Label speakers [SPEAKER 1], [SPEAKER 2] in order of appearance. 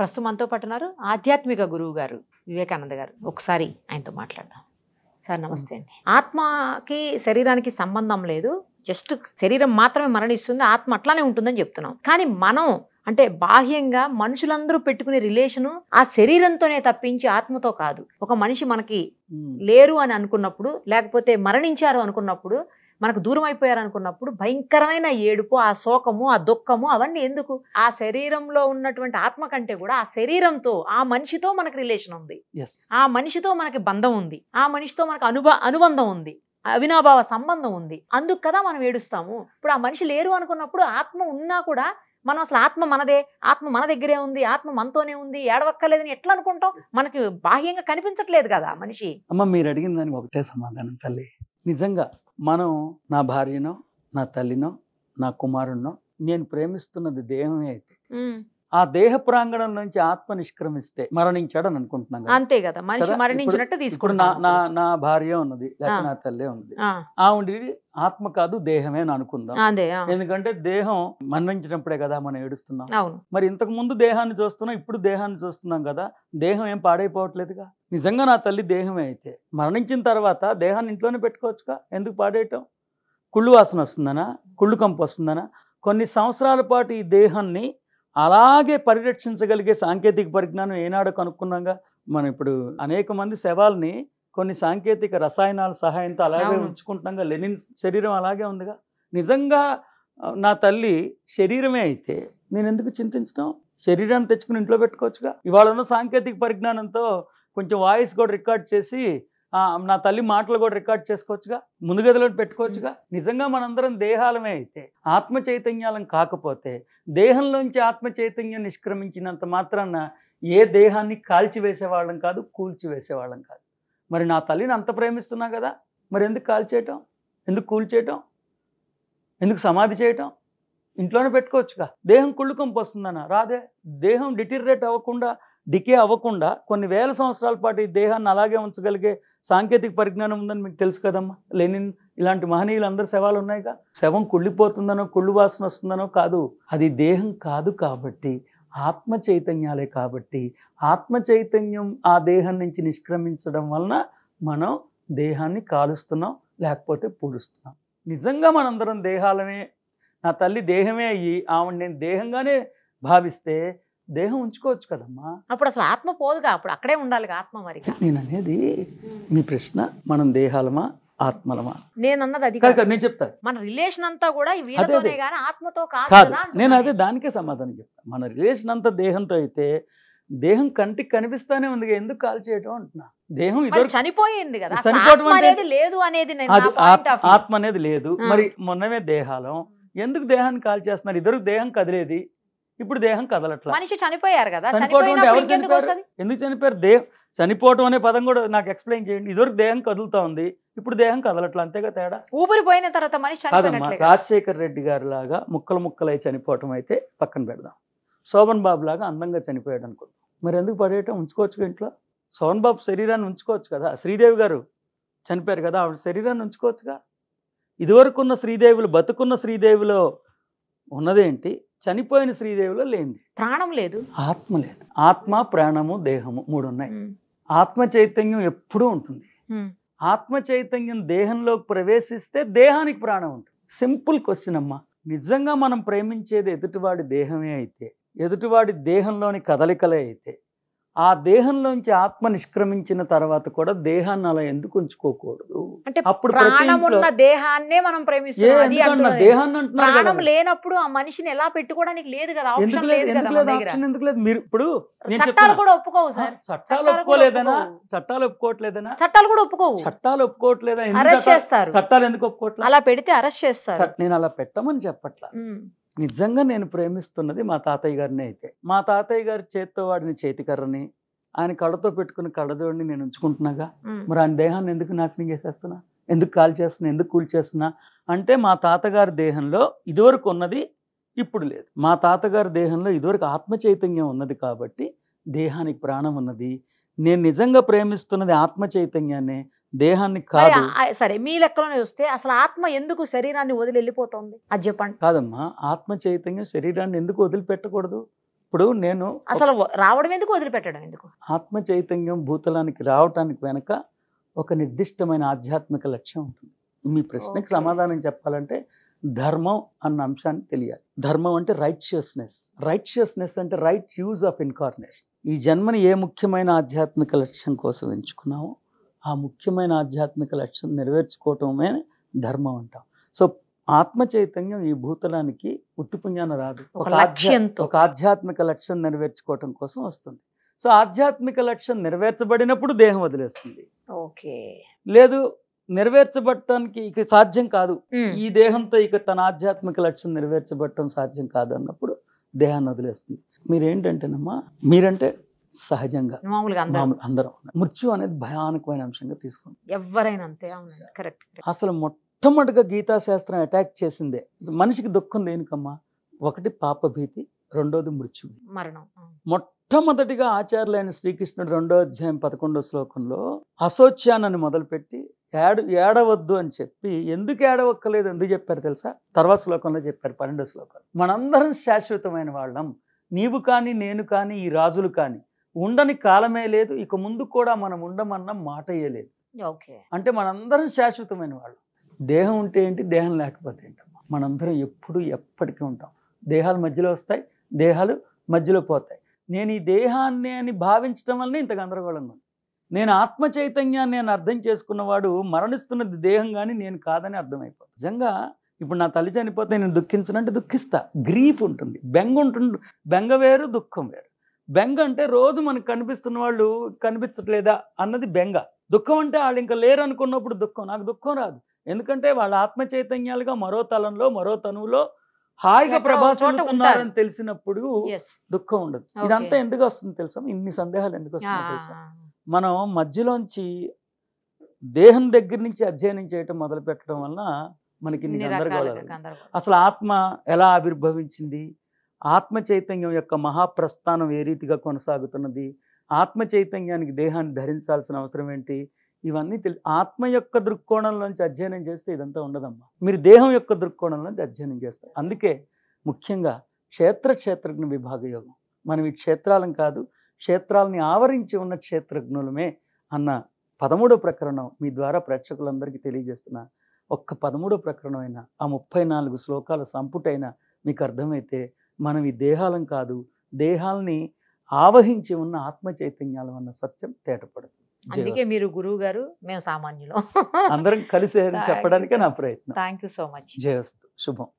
[SPEAKER 1] ప్రస్తుతం మనతో ఉన్నారు ఆధ్యాత్మిక గురువు గారు వివేకానంద గారు ఒకసారి ఆయనతో మాట్లాడదాం సార్ నమస్తే అండి ఆత్మకి శరీరానికి సంబంధం లేదు జస్ట్ శరీరం మాత్రమే మరణిస్తుంది ఆత్మ అట్లానే ఉంటుందని చెప్తున్నాం కానీ మనం అంటే బాహ్యంగా మనుషులందరూ పెట్టుకునే రిలేషను ఆ శరీరంతోనే తప్పించి ఆత్మతో కాదు ఒక మనిషి మనకి లేరు అని అనుకున్నప్పుడు లేకపోతే మరణించారు అనుకున్నప్పుడు మనకు దూరం అయిపోయారనుకున్నప్పుడు భయంకరమైన ఏడుపు ఆ శోకము ఆ దుఃఖము అవన్నీ ఎందుకు ఆ శరీరంలో ఉన్నటువంటి ఆత్మ కంటే కూడా ఆ శరీరంతో ఆ మనిషితో మనకు రిలేషన్ ఉంది ఆ మనిషితో మనకి బంధం ఉంది ఆ మనిషితో మనకు అనుభ అనుబంధం ఉంది అవినాభావ సంబంధం ఉంది అందుకు కదా మనం ఏడుస్తాము ఇప్పుడు ఆ మనిషి లేరు అనుకున్నప్పుడు ఆత్మ ఉన్నా కూడా మనం అసలు ఆత్మ మనదే ఆత్మ మన దగ్గరే ఉంది ఆత్మ మనతోనే ఉంది ఏడవక్కర్లేదని ఎట్లా అనుకుంటాం మనకి బాహ్యంగా కనిపించట్లేదు కదా మనిషి
[SPEAKER 2] అమ్మ మీరు అడిగిన దానికి ఒకటే సమాధానం తల్లి నిజంగా మనం నా భార్యనో నా తల్లినో నా కుమారుణ్ణో నేను ప్రేమిస్తున్నది దేహమే అయితే ఆ దేహ ప్రాంగణం నుంచి ఆత్మ నిష్క్రమిస్తే మరణించాడని అనుకుంటున్నాం అంతే
[SPEAKER 1] కదా మనిషి మరణించినట్టు తీసుకుని
[SPEAKER 2] నా నా భార్య ఉన్నది లేకపోతే నా తల్లి ఉన్నది ఆవిడ ఆత్మ కాదు దేహమే అని అనుకుందాం ఎందుకంటే దేహం మరణించినప్పుడే కదా మనం ఏడుస్తున్నాం మరి ఇంతకు ముందు దేహాన్ని చూస్తున్నాం ఇప్పుడు దేహాన్ని చూస్తున్నాం కదా దేహం ఏం పాడైపోవట్లేదుగా నిజంగా నా తల్లి దేహమే అయితే మరణించిన తర్వాత దేహాన్ని ఇంట్లోనే పెట్టుకోవచ్చుగా ఎందుకు పాడేయటం కుళ్ళు వాసన వస్తుందనా కుళ్ళు కంపు వస్తుందనా కొన్ని సంవత్సరాల పాటు ఈ దేహాన్ని అలాగే పరిరక్షించగలిగే సాంకేతిక పరిజ్ఞానం ఏనాడు కనుక్కున్నాగా మనం ఇప్పుడు అనేక మంది శవాల్ని కొన్ని సాంకేతిక రసాయనాల సహాయంతో అలాగే ఉంచుకుంటున్నాగా లెనిన్ శరీరం అలాగే ఉందిగా నిజంగా నా తల్లి శరీరమే అయితే నేను ఎందుకు చింతించడం శరీరాన్ని తెచ్చుకుని ఇంట్లో పెట్టుకోవచ్చుగా ఇవాళ ఉన్న సాంకేతిక పరిజ్ఞానంతో కొంచెం వాయిస్ కూడా రికార్డ్ చేసి నా తల్లి మాటలు కూడా రికార్డ్ చేసుకోవచ్చుగా ముందుగదిలో పెట్టుకోవచ్చుగా నిజంగా మనందరం దేహాలమే అయితే ఆత్మ చైతన్యాలం కాకపోతే దేహంలోంచి ఆత్మ చైతన్యం నిష్క్రమించినంత మాత్రాన ఏ దేహాన్ని కాల్చివేసేవాళ్ళం కాదు కూల్చివేసేవాళ్ళం కాదు మరి నా తల్లిని అంత ప్రేమిస్తున్నా కదా మరి ఎందుకు కాల్చేయటం ఎందుకు కూల్చేయటం ఎందుకు సమాధి చేయటం ఇంట్లోనే పెట్టుకోవచ్చుగా దేహం కుళ్ళుకం వస్తుందన్న రాదే దేహం డిటీరియరేట్ అవ్వకుండా డికే అవ్వకుండా కొన్ని వేల సంవత్సరాల పాటు ఈ దేహాన్ని అలాగే ఉంచగలిగే సాంకేతిక పరిజ్ఞానం ఉందని మీకు తెలుసు కదమ్మా లెనిన్ ఇలాంటి మహనీయులందరి శవాలు ఉన్నాయిగా శవం కుళ్ళిపోతుందనో కుళ్ళు వాసన వస్తుందనో కాదు అది దేహం కాదు కాబట్టి ఆత్మ చైతన్యాలే కాబట్టి ఆత్మ చైతన్యం ఆ దేహం నుంచి నిష్క్రమించడం వలన మనం దేహాన్ని కాలుస్తున్నాం లేకపోతే పూడుస్తున్నాం నిజంగా మనందరం దేహాలమే నా తల్లి దేహమే అయ్యి ఆవిడ నేను దేహంగానే భావిస్తే దేహం ఉంచుకోవచ్చు
[SPEAKER 1] కదమ్మా అప్పుడు అసలు ఆత్మ పోదుగా అప్పుడు అక్కడే ఉండాలి ఆత్మ మరి
[SPEAKER 2] నేను అనేది మీ ప్రశ్న మనం దేహాలమా ఆత్మలమా
[SPEAKER 1] నేను అన్నది అది చెప్తాను మన రిలేషన్ అంతా కూడా ఆత్మతో కాదు నేను
[SPEAKER 2] అదే దానికే సమాధానం చెప్తాను మన రిలేషన్ అంతా దేహంతో అయితే దేహం కంటికి కనిపిస్తానే ఉంది ఎందుకు కాల్ చేయటం అంటున్నా దేహం
[SPEAKER 1] చనిపోయింది కదా చనిపోవడం అనేది లేదు అనేది
[SPEAKER 2] ఆత్మ అనేది లేదు మరి మొన్నమే దేహాలం ఎందుకు దేహాన్ని కాల్ చేస్తున్నారు ఇద్దరు దేహం కదిలేది ఇప్పుడు దేహం కదలట్లా
[SPEAKER 1] మనిషి చనిపోయారు కదా చనిపోవడం ఎవరు చనిపోయారు
[SPEAKER 2] ఎందుకు చనిపోయారు దేహం చనిపోవటం అనే పదం కూడా నాకు ఎక్స్ప్లెయిన్ చేయండి ఇదివరకు దేహం కదులుతా ఉంది ఇప్పుడు దేహం కదలట్లా అంతేగా తేడా
[SPEAKER 1] ఊపిరిపోయిన తర్వాత మనిషి కాదమ్మా
[SPEAKER 2] రాజశేఖర్ రెడ్డి గారి లాగా ముక్కలు ముక్కలై చనిపోవటం అయితే పక్కన పెడదాం శోభన్ బాబు లాగా అందంగా చనిపోయాడు అనుకుందాం మరి ఎందుకు పడేయటం ఉంచుకోవచ్చు ఇంట్లో శోభన్ బాబు శరీరాన్ని ఉంచుకోవచ్చు కదా శ్రీదేవి గారు చనిపోయారు కదా ఆవిడ శరీరాన్ని ఉంచుకోవచ్చుగా ఉన్న శ్రీదేవులు బతుకున్న శ్రీదేవిలో ఉన్నదేంటి చనిపోయిన శ్రీదేవిలో లేనిది ప్రాణం లేదు ఆత్మ లేదు ఆత్మ ప్రాణము దేహము మూడు ఉన్నాయి ఆత్మ చైతన్యం ఎప్పుడూ ఉంటుంది ఆత్మ చైతన్యం దేహంలోకి ప్రవేశిస్తే దేహానికి ప్రాణం ఉంటుంది సింపుల్ క్వశ్చన్ అమ్మా నిజంగా మనం ప్రేమించేది ఎదుటివాడి దేహమే అయితే ఎదుటివాడి దేహంలోని కదలికలే అయితే ఆ దేహంలోంచి ఆత్మ నిష్క్రమించిన తర్వాత కూడా దేహాన్ని అలా ఎందుకు ఉంచుకోకూడదు అంటే అప్పుడు
[SPEAKER 1] దేహాన్నే మనం ప్రేమిస్తున్నాం దేహాన్ని అంటున్నారు ప్రాణం లేనప్పుడు ఆ మనిషిని ఎలా పెట్టుకోవడానికి లేదు కదా ఎందుకు లేదు ఎందుకు లేదు ఆప్షన్
[SPEAKER 2] ఎందుకు లేదు మీరు ఇప్పుడు చట్టాలు కూడా
[SPEAKER 1] ఒప్పుకోవు సార్ చట్టాలు ఒప్పుకోలేదనా
[SPEAKER 2] చట్టాలు ఒప్పుకోవట్లేదనా చట్టాలు కూడా ఒప్పుకోవు చట్టాలు ఒప్పుకోవట్లేదా అరెస్ట్ చేస్తారు చట్టాలు ఎందుకు ఒప్పుకోవట్లేదు అలా
[SPEAKER 1] పెడితే అరెస్ట్ చేస్తారు నేను అలా పెట్టమని
[SPEAKER 2] చెప్పట్లా నిజంగా నేను ప్రేమిస్తున్నది మా తాతయ్య గారిని అయితే మా తాతయ్య గారి చేత్తో వాడిని చేతికర్రని ఆయన కళ్ళతో పెట్టుకున్న కళ్ళజోడిని నేను ఉంచుకుంటున్నాగా మరి ఆయన దేహాన్ని ఎందుకు నాశనం చేసేస్తున్నా ఎందుకు కాల్ చేస్తున్నా ఎందుకు కూల్ చేస్తున్నా అంటే మా తాతగారి దేహంలో ఇదివరకు ఉన్నది ఇప్పుడు లేదు మా తాతగారి దేహంలో ఇదివరకు ఆత్మ చైతన్యం ఉన్నది కాబట్టి దేహానికి ప్రాణం ఉన్నది నేను నిజంగా ప్రేమిస్తున్నది ఆత్మ చైతన్యాన్ని దేహాన్ని కాదు
[SPEAKER 1] సరే మీ లెక్కలోనే చూస్తే అసలు ఆత్మ ఎందుకు శరీరాన్ని వదిలి వెళ్ళిపోతుంది
[SPEAKER 2] అది చెప్పండి కాదమ్మా ఆత్మ చైతన్యం శరీరాన్ని ఎందుకు వదిలిపెట్టకూడదు ఇప్పుడు నేను అసలు
[SPEAKER 1] రావడం ఎందుకు వదిలిపెట్టడం ఎందుకు
[SPEAKER 2] ఆత్మ చైతన్యం భూతలానికి రావటానికి వెనక ఒక నిర్దిష్టమైన ఆధ్యాత్మిక లక్ష్యం ఉంటుంది మీ ప్రశ్నకి సమాధానం చెప్పాలంటే ధర్మం అన్న అంశాన్ని తెలియాలి ధర్మం అంటే రైట్షియస్నెస్ రైట్షియస్నెస్ అంటే రైట్ యూజ్ ఆఫ్ ఇన్కార్నేషన్ ఈ జన్మని ఏ ముఖ్యమైన ఆధ్యాత్మిక లక్ష్యం కోసం ఎంచుకున్నామో ఆ ముఖ్యమైన ఆధ్యాత్మిక లక్ష్యం నెరవేర్చుకోవటమే ధర్మం అంటాం సో ఆత్మ చైతన్యం ఈ భూతలానికి ఉత్తుపుణ్యాన రాదు ఒక లక్ష్యంతో ఒక ఆధ్యాత్మిక లక్ష్యం నెరవేర్చుకోవటం కోసం వస్తుంది సో ఆధ్యాత్మిక లక్ష్యం నెరవేర్చబడినప్పుడు దేహం వదిలేస్తుంది ఓకే లేదు నెరవేర్చబడటానికి ఇక సాధ్యం కాదు ఈ దేహంతో ఇక తన ఆధ్యాత్మిక లక్ష్యం నెరవేర్చబడటం సాధ్యం కాదు అన్నప్పుడు దేహాన్ని వదిలేస్తుంది మీరేంటంటేనమ్మా మీరంటే సహజంగా మామూలుగా అందరం మృత్యు అనేది భయానకమైన అంశంగా తీసుకోండి
[SPEAKER 1] ఎవరైనా అంతే కరెక్ట్
[SPEAKER 2] అసలు మొట్టమొదటిగా గీతా శాస్త్రం అటాక్ చేసిందే మనిషికి దుఃఖం దేనికమ్మా ఒకటి పాప భీతి రెండోది మృత్యు మరణం మొట్టమొదటిగా ఆచార్యులైన శ్రీకృష్ణుడు రెండో అధ్యాయం పదకొండో శ్లోకంలో అసోచ్యానని మొదలుపెట్టి ఏడు ఏడవద్దు అని చెప్పి ఎందుకు ఏడవక్కలేదు ఎందుకు చెప్పారు తెలుసా తర్వాత శ్లోకంలో చెప్పారు పన్నెండో శ్లోకాలు మనందరం శాశ్వతమైన వాళ్ళం నీవు కానీ నేను కానీ ఈ రాజులు కానీ ఉండని కాలమే లేదు ఇక ముందు కూడా మనం ఉండమన్న మాట ఇయ్యలేదు అంటే మనందరం శాశ్వతమైన వాళ్ళు దేహం ఉంటే ఏంటి దేహం లేకపోతే ఏంటి మనందరం ఎప్పుడు ఎప్పటికీ ఉంటాం దేహాలు మధ్యలో వస్తాయి దేహాలు మధ్యలో పోతాయి నేను ఈ దేహాన్ని అని భావించడం వల్లనే ఇంత గందరగోళంగా ఉంది నేను ఆత్మ చైతన్యాన్ని నేను అర్థం చేసుకున్నవాడు మరణిస్తున్నది దేహం కానీ నేను కాదని అర్థమైపోతుంది నిజంగా ఇప్పుడు నా తల్లి చనిపోతే నేను దుఃఖించనంటే దుఃఖిస్తా గ్రీఫ్ ఉంటుంది బెంగ ఉంటుంది బెంగ వేరు దుఃఖం వేరు బెంగ అంటే రోజు మనకు కనిపిస్తున్న వాళ్ళు కనిపించట్లేదా అన్నది బెంగ దుఃఖం అంటే వాళ్ళు ఇంకా లేరు అనుకున్నప్పుడు దుఃఖం నాకు దుఃఖం రాదు ఎందుకంటే వాళ్ళ ఆత్మ చైతన్యాలుగా మరో తలంలో మరో తనువులో హాయిగా ప్రభాసులుతున్నారని తెలిసినప్పుడు దుఃఖం ఉండదు ఇదంతా ఎందుకు వస్తుంది తెలుసా ఇన్ని సందేహాలు ఎందుకు వస్తుంది తెలుసా మనం మధ్యలోంచి దేహం దగ్గర నుంచి అధ్యయనం చేయటం మొదలు పెట్టడం వలన మనకి అసలు ఆత్మ ఎలా ఆవిర్భవించింది ఆత్మ చైతన్యం యొక్క మహాప్రస్థానం ఏ రీతిగా కొనసాగుతున్నది ఆత్మ చైతన్యానికి దేహాన్ని ధరించాల్సిన అవసరం ఏంటి ఇవన్నీ తెలి ఆత్మ యొక్క దృక్కోణంలోంచి అధ్యయనం చేస్తే ఇదంతా ఉండదమ్మా మీరు దేహం యొక్క దృక్కోణంలోంచి అధ్యయనం చేస్తారు అందుకే ముఖ్యంగా క్షేత్ర క్షేత్రజ్ఞ విభాగ యోగం మనం ఈ క్షేత్రాలను కాదు క్షేత్రాలని ఆవరించి ఉన్న క్షేత్రజ్ఞులమే అన్న పదమూడో ప్రకరణం మీ ద్వారా ప్రేక్షకులందరికీ తెలియజేస్తున్న ఒక్క పదమూడో ప్రకరణమైన ఆ ముప్పై నాలుగు శ్లోకాల సంపుటైన మీకు అర్థమైతే మనం ఈ దేహాలం కాదు దేహాల్ని ఆవహించి ఉన్న ఆత్మ చైతన్యాలు అన్న సత్యం తేటపడదు అందుకే
[SPEAKER 1] మీరు గురువు గారు మేము సామాన్యులు
[SPEAKER 2] అందరం కలిసి చెప్పడానికే నా ప్రయత్నం
[SPEAKER 1] థ్యాంక్ సో మచ్
[SPEAKER 2] జయస్తు శుభం